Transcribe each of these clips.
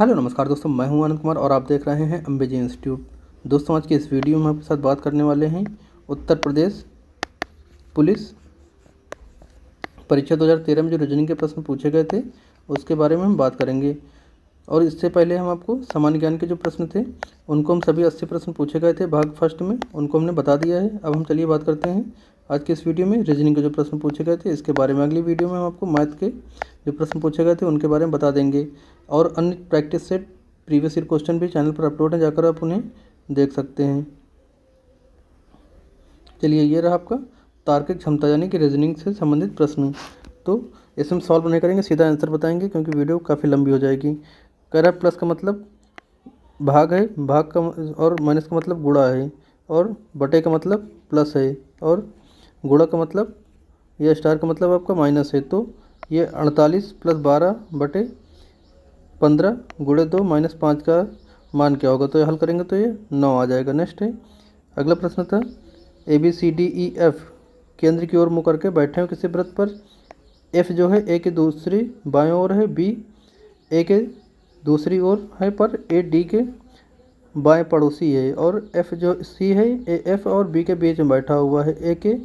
hello नमस्कार दोस्तों मैं हूं अनंत कुमार और आप देख रहे हैं अम्बेजी इंस्टीट्यूट दोस्तों आज के इस वीडियो में आपके साथ बात करने वाले हैं उत्तर प्रदेश पुलिस परीक्षा 2013 में जो रीजनिंग के प्रश्न पूछे गए थे उसके बारे में हम बात करेंगे और इससे पहले हम आपको सामान्य ज्ञान के जो प्रश्न थे उनको हम सभी अस्सी प्रश्न पूछे गए थे भाग फर्स्ट में उनको हमने बता दिया है अब हम चलिए बात करते हैं आज के इस वीडियो में रीजनिंग के जो प्रश्न पूछे गए थे इसके बारे में अगली वीडियो में हम आपको मैथ के जो प्रश्न पूछे गए थे उनके बारे में बता देंगे और अन्य practice set previous year question भी चैनल पर अपलोड हैं जाकर आप उन्हें देख सकते हैं चलिए ये रहा आपका तार्किक क्षमता यानी कि रीजनिंग से संबंधित प्रश्न तो इसे हम सॉल्व नहीं करेंगे सीधा आंसर बताएंगे क्योंकि वीडियो काफ़ी लंबी हो जाएगी करा प्लस का मतलब भाग है भाग का और माइनस का मतलब गुड़ा है और बटे का मतलब प्लस है और गुणा का मतलब या स्टार का मतलब आपका माइनस है तो ये अड़तालीस प्लस बारह बटे पंद्रह गुड़े दो माइनस पाँच का मान क्या होगा तो ये हल करेंगे तो ये नौ आ जाएगा नेक्स्ट है अगला प्रश्न था A B C D E F केंद्र की ओर मुँह करके बैठे हैं किसी व्रत पर एफ जो है ए के दूसरी बाएँ ओर है बी ए के दूसरी ओर है पर ए डी के बाएँ पड़ोसी है और एफ जो सी है ए एफ और बी के बीच में बैठा हुआ है ए के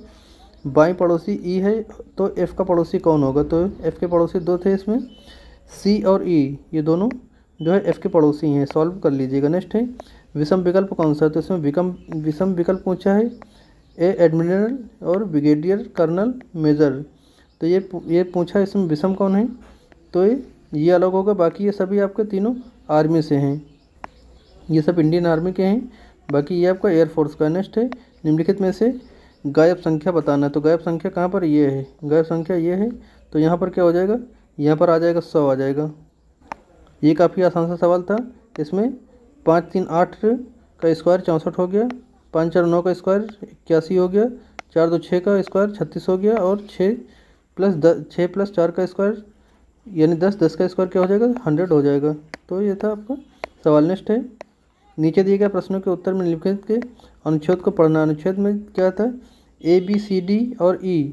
बाई पड़ोसी ई e है तो एफ़ का पड़ोसी कौन होगा तो एफ़ के पड़ोसी दो थे इसमें सी और ई e, ये दोनों जो है एफ़ के पड़ोसी हैं सॉल्व कर लीजिएगा नेक्स्ट है विषम विकल्प कौन सा है तो इसमें विकम विषम विकल्प पूछा है ए एडमिनल और ब्रिगेडियर कर्नल मेजर तो ये ये पूछा है इसमें विषम कौन है तो ये ये अलग होगा बाकी ये सभी आपके तीनों आर्मी से हैं ये सब इंडियन आर्मी के हैं बाकी ये आपका एयरफोर्स का नेक्स्ट है निम्नलिखित में से गायब संख्या बताना है तो गायब संख्या कहाँ पर ये है गायब संख्या ये है तो यहाँ पर क्या हो जाएगा यहाँ पर आ जाएगा सौ आ जाएगा ये काफ़ी आसान सा सवाल था इसमें पाँच तीन आठ का स्क्वायर चौंसठ हो गया पाँच चार नौ का स्क्वायर इक्यासी हो गया चार दो छः का स्क्वायर छत्तीस हो गया और छः प्लस दस छः प्लस चार का स्क्वायर यानी दस दस का स्क्वायर क्या हो जाएगा हंड्रेड हो जाएगा तो ये था आपका सवाल नेक्स्ट है नीचे दिए गए प्रश्नों के उत्तर में लिखित के अनुच्छेद को पढ़ना अनुच्छेद में क्या था ए बी सी डी और ई e,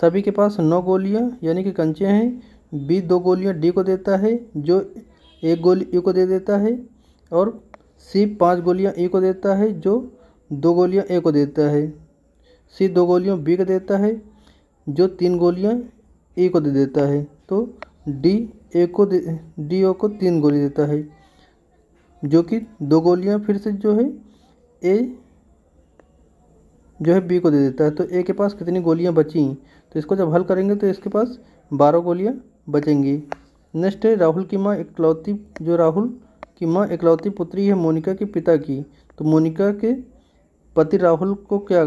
सभी के पास नौ गोलियाँ यानी कि कंचे हैं बी दो गोलियाँ डी को देता है जो एक गोली ई e को दे देता है और सी पांच गोलियाँ ई e को देता है जो दो गोलियाँ ए को देता है सी दो गोलियाँ बी को देता है जो तीन गोलियाँ ई e को दे देता है तो डी ए को दे डी ओ को तीन गोली देता है जो कि दो गोलियाँ फिर से जो है ए जो है बी को दे देता है तो ए के पास कितनी गोलियाँ बची तो इसको जब हल करेंगे तो इसके पास बारह गोलियाँ बचेंगी नेक्स्ट है राहुल की माँ इकलौती जो राहुल की माँ इकलौती पुत्री है मोनिका के पिता की तो मोनिका के पति राहुल को क्या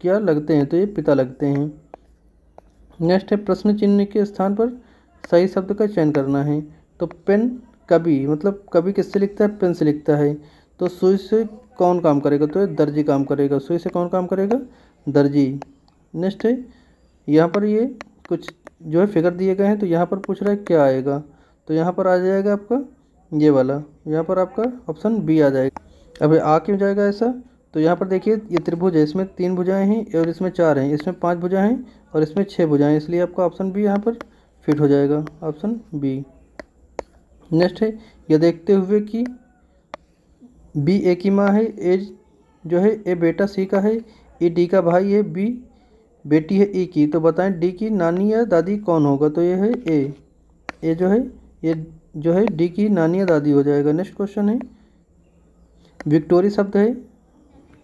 क्या लगते हैं तो ये पिता लगते हैं नेक्स्ट है प्रश्न चिन्ह के स्थान पर सही शब्द का चयन करना है तो पेन कभी मतलब कभी किससे लिखता है पेन से लिखता है तो सुई से कौन काम करेगा तो दर्जी काम करेगा सुई से कौन काम करेगा दर्जी नेक्स्ट है यहाँ पर ये कुछ जो है फिगर दिए गए हैं तो यहाँ पर पूछ रहा है क्या आएगा तो यहाँ पर आ जाएगा आपका ये वाला यहाँ पर आपका ऑप्शन बी आ जाएगा अब आ क्यों जाएगा ऐसा तो यहाँ पर देखिए ये त्रिभुज है इसमें तीन भुजाएं हैं और इसमें चार हैं इसमें पांच भुजाएं हैं और इसमें छः भुजाएं इसलिए आपका ऑप्शन बी यहाँ पर फिट हो जाएगा ऑप्शन बी नेक्स्ट है यह देखते हुए कि बी ए की माँ है ए जो है ए बेटा सी का है ए डी का भाई है बी बेटी है ई की तो बताएं डी की नानी या दादी कौन होगा तो ये है ए ए जो है ये जो है डी की नानी या दादी हो जाएगा नेक्स्ट क्वेश्चन है विक्टोरी शब्द है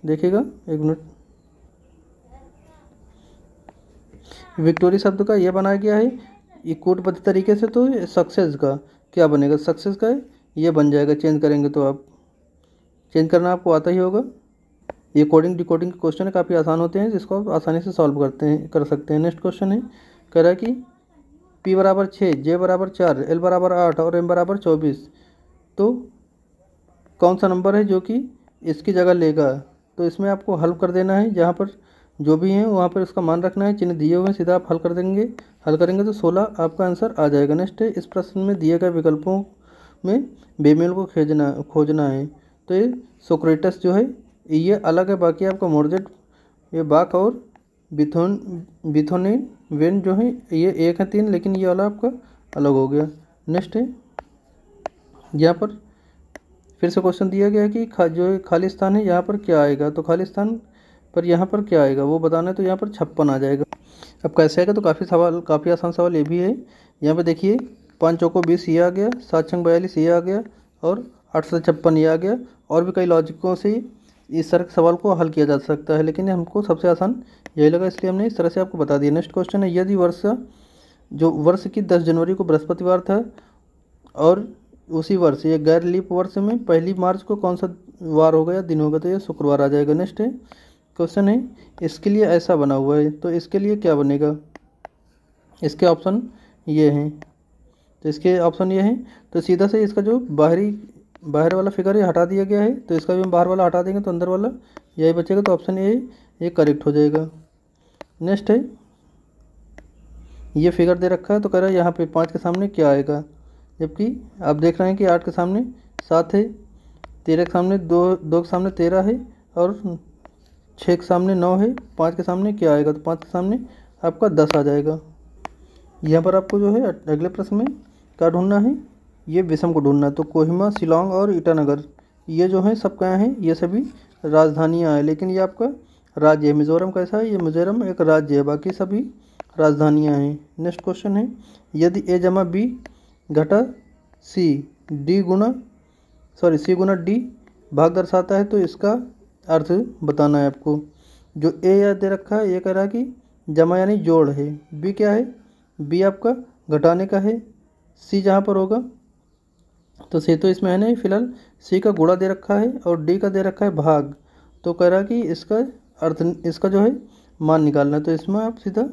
देखिएगा एक मिनट विक्टोरी शब्द का यह बनाया गया है ये कोटबद्ध तरीके से तो सक्सेस का क्या बनेगा सक्सेस का है ये बन जाएगा चेंज करेंगे तो आप चेंज करना आपको आता ही होगा ये कोडिंग डिकोडिंग के क्वेश्चन है काफ़ी आसान होते हैं जिसको आप आसानी से सॉल्व करते हैं कर सकते हैं नेक्स्ट क्वेश्चन है कह रहा है कि पी बराबर छः जे बराबर चार एल बराबर आठ और एम बराबर चौबीस तो कौन सा नंबर है जो कि इसकी जगह लेगा तो इसमें आपको हल कर देना है जहाँ पर जो भी हैं वहाँ पर इसका मान रखना है चिन्ह दिए हुए हैं सीधा आप हल कर देंगे हल करेंगे तो सोलह आपका आंसर आ जाएगा नेक्स्ट है इस प्रश्न में दिए गए विकल्पों में बेमेल को खेजना खोजना है तो ये सोक्रेटस जो है ये अलग है बाकी आपका मोरजेट ये बाक और बिथोन बिथोनिन वेन जो है ये एक है तीन लेकिन ये वाला आपका अलग हो गया नेक्स्ट है यहाँ पर फिर से क्वेश्चन दिया गया है कि खा जो खालिस्तान है यहाँ पर क्या आएगा तो खालिस्तान पर यहाँ पर क्या आएगा वो बताना है तो यहाँ पर छप्पन आ जाएगा अब कैसे आएगा तो काफ़ी सवाल काफ़ी आसान सवाल ये भी है यहाँ पर देखिए पाँच चौको बीस ये आ गया सात छंग बयालीस ये आ गया और आठ सौ छप्पन ये आ गया और भी कई लॉजिकों से इस तरह के सवाल को हल किया जा सकता है लेकिन हमको सबसे आसान यही लगा इसलिए हमने इस तरह से आपको बता दिया नेक्स्ट क्वेश्चन है यदि वर्ष जो वर्ष की दस जनवरी को बृहस्पतिवार था और उसी वर्ष ये गैर लीप वर्ष में पहली मार्च को कौन सा वार होगा या दिन होगा तो ये शुक्रवार आ जाएगा नेक्स्ट है क्वेश्चन है इसके लिए ऐसा बना हुआ है तो इसके लिए क्या बनेगा इसके ऑप्शन ये हैं तो इसके ऑप्शन ये हैं तो सीधा से इसका जो बाहरी बाहर वाला फिगर ये हटा दिया गया है तो इसका भी हम बाहर वाला हटा देंगे तो अंदर वाला यही बचेगा तो ऑप्शन ए ये करेक्ट हो जाएगा नेक्स्ट है ये फिगर दे रखा है तो कह रहा है यहाँ पे पाँच के सामने क्या आएगा जबकि आप देख रहे हैं कि आठ के सामने सात है तेरह के सामने दो दो के सामने तेरह है और छः के सामने नौ है पाँच के सामने क्या आएगा तो पाँच के सामने आपका दस आ जाएगा यहाँ पर आपको जो है अगले प्रश्न में क्या ढूंढना है ये विषम को ढूंढना तो कोहिमा शिलोंग और ईटानगर ये जो है सब कहाँ हैं ये सभी राजधानियाँ हैं लेकिन ये आपका राज्य है मिजोरम कैसा है ये मिजोरम एक राज्य है बाकी सभी राजधानियाँ हैं नेक्स्ट क्वेश्चन है यदि ए जमा बी घटा सी डी गुना सॉरी सी गुना डी भाग दर्शाता है तो इसका अर्थ बताना है आपको जो ए या दे रखा है ये कह रहा है कि जमा यानी जोड़ है बी क्या है बी आपका घटाने का है सी जहाँ पर होगा तो से तो इसमें है ना फिलहाल सी का गुड़ा दे रखा है और डी का दे रखा है भाग तो कह रहा कि इसका अर्थ इसका जो है मान निकालना है तो इसमें आप सीधा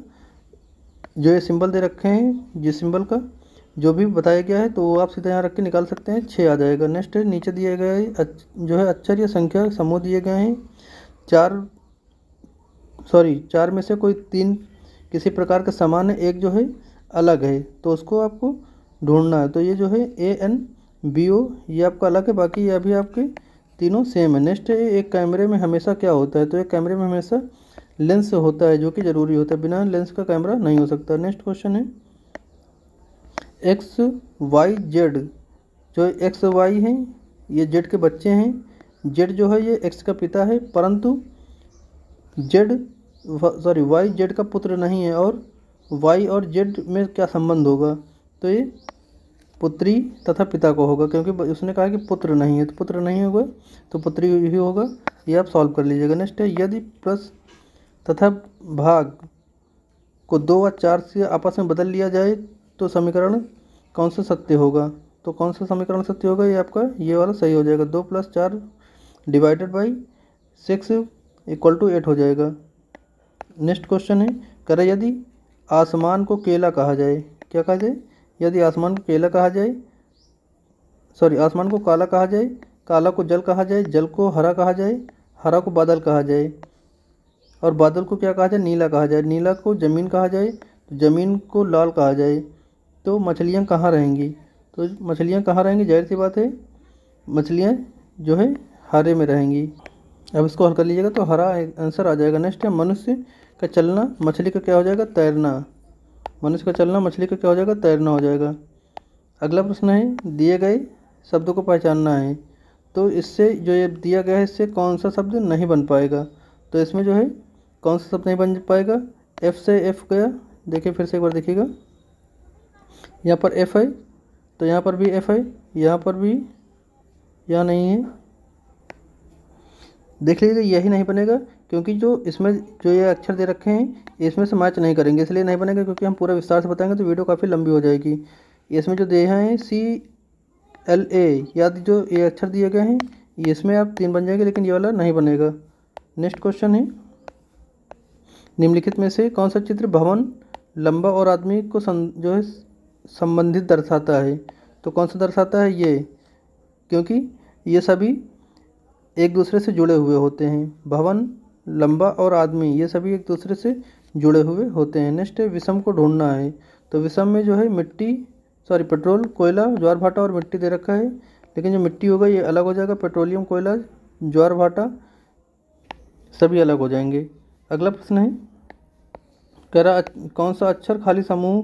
जो ये सिंबल दे रखे हैं जिस सिंबल का जो भी बताया गया है तो वो आप सीधा यहाँ रख के निकाल सकते हैं छः आ जाएगा नेक्स्ट नीचे दिए गए अच, जो है अक्षर या संख्या समूह दिए गए हैं चार सॉरी चार में से कोई तीन किसी प्रकार का समान है एक जो है अलग है तो उसको आपको ढूंढना है तो ये जो है ए एन बी ओ ये आपका अलग है बाकी ये अभी आपके तीनों सेम है नेक्स्ट एक कैमरे में हमेशा क्या होता है तो एक कैमरे में हमेशा लेंस होता है जो कि ज़रूरी होता है बिना लेंस का कैमरा नहीं हो सकता नेक्स्ट क्वेश्चन है एक्स वाई जेड जो एक्स वाई हैं ये जेड के बच्चे हैं जेड जो है ये एक्स का पिता है परंतु जेड सॉरी वाई जेड का पुत्र नहीं है और वाई और जेड में क्या संबंध होगा तो ये पुत्री तथा पिता को होगा क्योंकि उसने कहा कि पुत्र नहीं है तो पुत्र नहीं होगा तो पुत्री ही होगा ये आप सॉल्व कर लीजिएगा नेक्स्ट है यदि प्लस तथा भाग को दो व चार से आपस में बदल लिया जाए तो समीकरण कौन सा सत्य होगा तो कौन सा समीकरण सत्य होगा ये आपका ये वाला सही हो जाएगा दो प्लस चार divided by six equal to eight हो जाएगा नेक्स्ट क्वेश्चन है करें यदि आसमान को केला कहा जाए क्या कहा जाए यदि आसमान को केला कहा जाए सॉरी आसमान को काला कहा जाए काला को जल कहा जाए जल को हरा कहा जाए हरा को बादल कहा जाए और बादल को क्या कहा जाए नीला कहा जाए नीला को ज़मीन कहा जाए तो ज़मीन को लाल कहा जाए तो मछलियाँ कहाँ रहेंगी तो मछलियाँ कहाँ रहेंगी जाहिर सी बात है मछलियाँ जो है हरे में रहेंगी अब इसको हल कर लीजिएगा तो हरा आंसर आ जाएगा नेक्स्ट है मनुष्य का चलना मछली का क्या हो जाएगा तैरना मनुष्य का चलना मछली का क्या हो जाएगा तैरना हो जाएगा अगला प्रश्न है दिए गए शब्दों को पहचानना है तो इससे जो ये दिया गया है इससे कौन सा शब्द नहीं बन पाएगा तो इसमें जो है कौन सा शब्द नहीं बन पाएगा एफ से एफ गया देखिए फिर से एक बार देखिएगा यहाँ पर एफ है तो यहाँ पर भी एफ है यहाँ पर भी यह नहीं है देख लीजिए यही नहीं बनेगा क्योंकि जो इसमें जो ये अक्षर दे रखे हैं इसमें से मैच नहीं करेंगे इसलिए नहीं बनेगा क्योंकि हम पूरा विस्तार से बताएंगे तो वीडियो काफ़ी लंबी हो जाएगी इसमें जो दे हैं सी एल ए या तो जो ये अक्षर दिए गए हैं इसमें आप तीन बन जाएंगे लेकिन ये वाला नहीं बनेगा नेक्स्ट क्वेश्चन है निम्नलिखित में से कौन सा चित्र भवन लंबा और आदमी को सं, जो है संबंधित दर्शाता है तो कौन सा दर्शाता है ये क्योंकि ये सभी एक दूसरे से जुड़े हुए होते हैं भवन लंबा और आदमी ये सभी एक दूसरे से जुड़े हुए होते हैं नेक्स्ट है विषम को ढूंढना है तो विषम में जो है मिट्टी सॉरी पेट्रोल कोयला ज्वार भाटा और मिट्टी दे रखा है लेकिन जो मिट्टी होगा ये अलग हो जाएगा पेट्रोलियम कोयला ज्वार भाटा सभी अलग हो जाएंगे अगला प्रश्न है कह रहा कौन सा अक्षर खाली समूह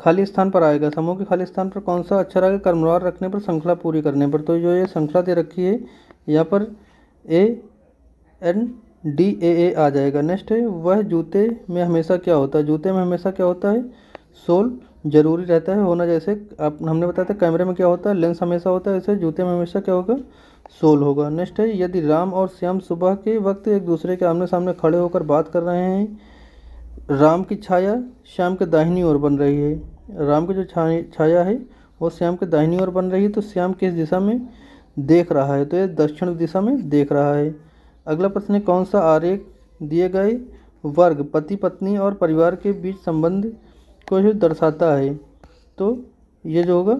खाली स्थान पर आएगा समूह के खाली स्थान पर कौन सा अक्षर आएगा कर्मवार रखने पर श्रृंखला पूरी करने पर तो जो ये श्रृंखला दे रखी है यहाँ पर ए एन डी ए ए आ जाएगा नेक्स्ट है वह जूते में हमेशा क्या होता है जूते में हमेशा क्या होता है सोल जरूरी रहता है होना जैसे आप हमने बताया था कैमरे में क्या होता है लेंस हमेशा होता है ऐसे जूते में हमेशा क्या होगा सोल होगा नेक्स्ट है यदि राम और श्याम सुबह के वक्त एक दूसरे के आमने सामने खड़े होकर बात कर रहे हैं राम की छाया श्याम के दाहिनी ओर बन रही है राम की जो छाया है वो श्याम के दाहिनी ओर बन रही है तो श्याम किस दिशा में देख रहा है तो ये दक्षिण दिशा में देख रहा है अगला प्रश्न है कौन सा आरेख दिए गए वर्ग पति पत्नी और परिवार के बीच संबंध को जो दर्शाता है तो ये जो होगा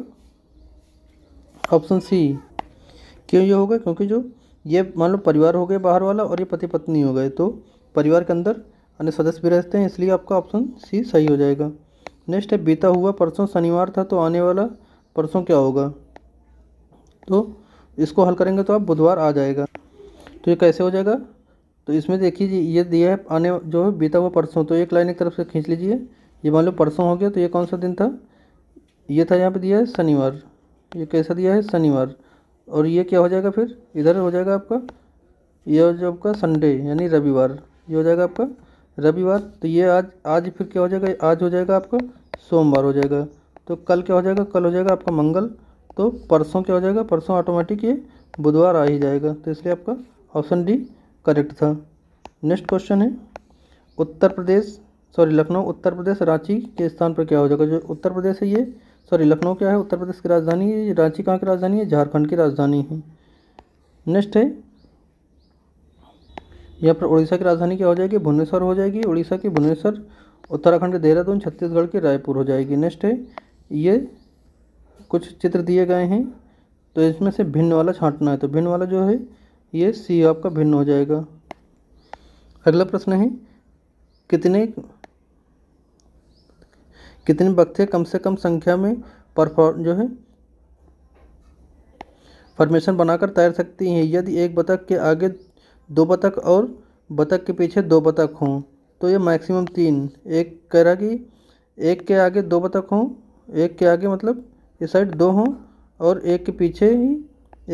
ऑप्शन सी क्यों ये होगा क्योंकि जो ये मान लो परिवार हो गए बाहर वाला और ये पति पत्नी हो गए तो परिवार के अंदर अन्य सदस्य भी रहते हैं इसलिए आपका ऑप्शन सी सही हो जाएगा नेक्स्ट है बीता हुआ परसों शनिवार था तो आने वाला परसों क्या होगा तो इसको हल करेंगे तो आप बुधवार आ जाएगा तो ये कैसे हो जाएगा तो इसमें देखिए जी ये दिया है आने जो है बीता हुआ परसों तो एक लाइन एक तरफ से खींच लीजिए ये मान लो परसों हो गया तो ये कौन सा दिन था ये था यहाँ पे दिया है शनिवार ये कैसा दिया है शनिवार और ये क्या हो जाएगा फिर इधर हो जाएगा आपका ये हो जाएगा आपका संडे यानी रविवार ये हो जाएगा आपका रविवार तो ये आज आज फिर क्या हो जाएगा आज हो जाएगा आपका सोमवार हो जाएगा तो कल क्या हो जाएगा कल हो जाएगा आपका मंगल तो परसों क्या हो जाएगा परसों ऑटोमेटिक ये बुधवार आ ही जाएगा तो इसलिए आपका ऑप्शन डी करेक्ट था नेक्स्ट क्वेश्चन है उत्तर प्रदेश सॉरी लखनऊ उत्तर प्रदेश रांची के स्थान पर क्या हो जाएगा जो उत्तर प्रदेश है ये सॉरी लखनऊ क्या है उत्तर प्रदेश की राजधानी है रांची कहाँ की राजधानी है झारखंड की राजधानी है नेक्स्ट है यहाँ पर उड़ीसा की राजधानी क्या हो जाएगी भुवनेश्वर हो जाएगी उड़ीसा की भुवनेश्वर उत्तराखंड के देहरादून छत्तीसगढ़ की रायपुर हो जाएगी नेक्स्ट है ये कुछ चित्र दिए गए हैं तो इसमें से भिन्न वाला छांटना है तो भिन्न वाला जो है ये सी आपका भिन्न हो जाएगा अगला प्रश्न है कितने कितने बक्थे कम से कम संख्या में परफॉर्म जो है फॉर्मेशन बनाकर तैर सकती हैं यदि एक बतख के आगे दो बतख और बतख के पीछे दो बतख हों तो ये मैक्सिमम तीन एक कह रहा कि एक के आगे दो बतख हों एक के आगे मतलब ये साइड दो हों और एक के पीछे ही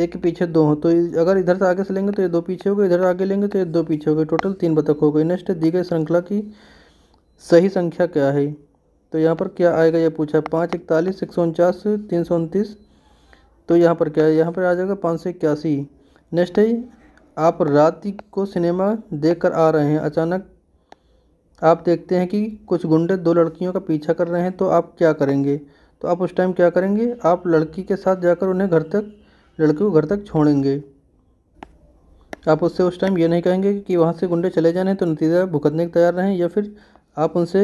एक के पीछे दो हों तो अगर इधर से आगे से लेंगे तो ये दो पीछे हो गए इधर आगे लेंगे तो ये दो पीछे हो गए टोटल तीन बतख हो गए नेक्स्ट दी गई श्रृंखला की सही संख्या क्या है तो यहाँ पर क्या आएगा ये पूछा है पाँच इकतालीस एक सौ उनचास तीन सौ उनतीस तो यहाँ पर क्या है यहाँ पर आ जाएगा पाँच सौ इक्यासी नेक्स्ट है आप रात को सिनेमा देख कर आ रहे हैं अचानक आप देखते हैं कि कुछ गुंडे दो लड़कियों का पीछा कर रहे हैं तो आप क्या करेंगे तो आप उस टाइम क्या करेंगे आप लड़की के साथ जाकर उन्हें घर तक लड़की को घर तक छोड़ेंगे आप उससे उस टाइम ये नहीं कहेंगे कि वहाँ से गुंडे चले जाने तो नतीजा भुगतने को तैयार रहें या फिर आप उनसे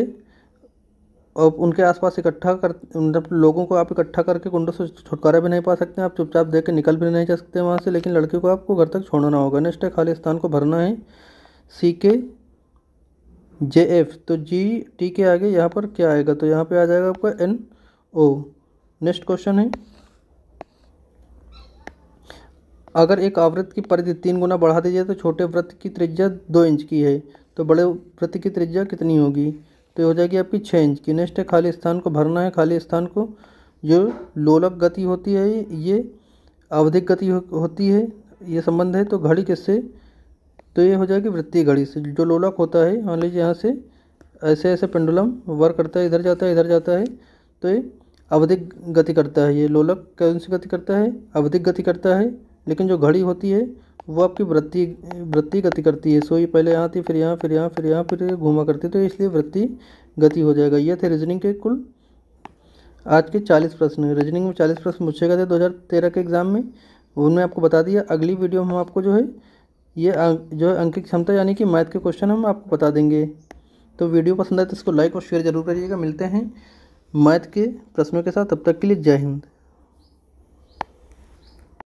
और उनके आसपास इकट्ठा कर मतलब लोगों को आप इकट्ठा करके गुंडों से छुटकारा भी नहीं पा सकते आप चुपचाप देख के निकल भी नहीं जा सकते वहाँ से लेकिन लड़की को आपको घर तक छोड़ना होगा नेक्स्ट है स्थान को भरना है सी के जे एफ तो जी टी के आगे यहाँ पर क्या आएगा तो यहाँ पे आ जाएगा आपका एन ओ नेक्स्ट क्वेश्चन है अगर एक आवृत्त की परिधि तीन गुना बढ़ा दी जाए तो छोटे वृत्त की त्रिज्या दो इंच की है तो बड़े वृत्त की त्रिज्या कितनी होगी तो हो जाएगी आपकी छः इंच की नेक्स्ट है खाली स्थान को भरना है खाली स्थान को जो लोलक गति होती है ये आवधिक गति हो, होती है ये संबंध है तो घड़ी किससे तो ये हो जाएगी वृत्तीय घड़ी से जो लोलक होता है मान लीजिए यहाँ से ऐसे ऐसे पेंडुलम वर्क करता है इधर जाता है इधर जाता है तो ये अवधिक गति करता है ये लोलक कौन सी गति करता है अवधिक गति करता है लेकिन जो घड़ी होती है वो आपकी वृत्ति वृत्ति गति करती है सो ये पहले यहाँ थी फिर यहाँ फिर यहाँ फिर यहाँ फिर घूमा करती तो इसलिए वृत्ति गति हो जाएगा ये थे रीजनिंग के कुल आज के चालीस प्रश्न रीजनिंग में चालीस प्रश्न पूछे गए थे दो हज़ार तेरह के एग्ज़ाम में उनमें आपको बता दिया अगली वीडियो में हम आपको जो है ये अं, जो है अंकित क्षमता यानी कि मैथ के क्वेश्चन हम आपको बता देंगे तो वीडियो पसंद आए तो इसको लाइक और शेयर जरूर करिएगा मिलते हैं मैथ के प्रश्नों के साथ तब तक के लिए जय हिंद